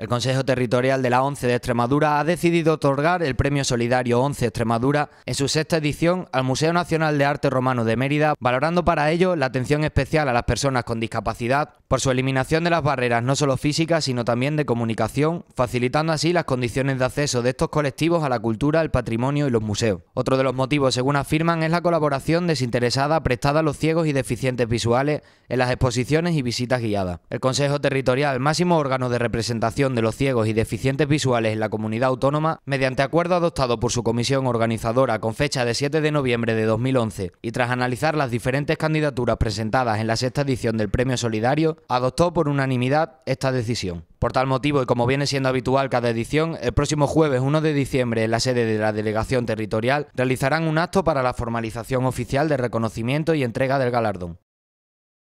El Consejo Territorial de la ONCE de Extremadura ha decidido otorgar el Premio Solidario ONCE Extremadura en su sexta edición al Museo Nacional de Arte Romano de Mérida, valorando para ello la atención especial a las personas con discapacidad por su eliminación de las barreras no solo físicas, sino también de comunicación, facilitando así las condiciones de acceso de estos colectivos a la cultura, el patrimonio y los museos. Otro de los motivos, según afirman, es la colaboración desinteresada prestada a los ciegos y deficientes visuales en las exposiciones y visitas guiadas. El Consejo Territorial, máximo órgano de representación de los ciegos y deficientes visuales en la comunidad autónoma, mediante acuerdo adoptado por su comisión organizadora con fecha de 7 de noviembre de 2011 y tras analizar las diferentes candidaturas presentadas en la sexta edición del Premio Solidario, adoptó por unanimidad esta decisión. Por tal motivo, y como viene siendo habitual cada edición, el próximo jueves 1 de diciembre en la sede de la Delegación Territorial realizarán un acto para la formalización oficial de reconocimiento y entrega del galardón.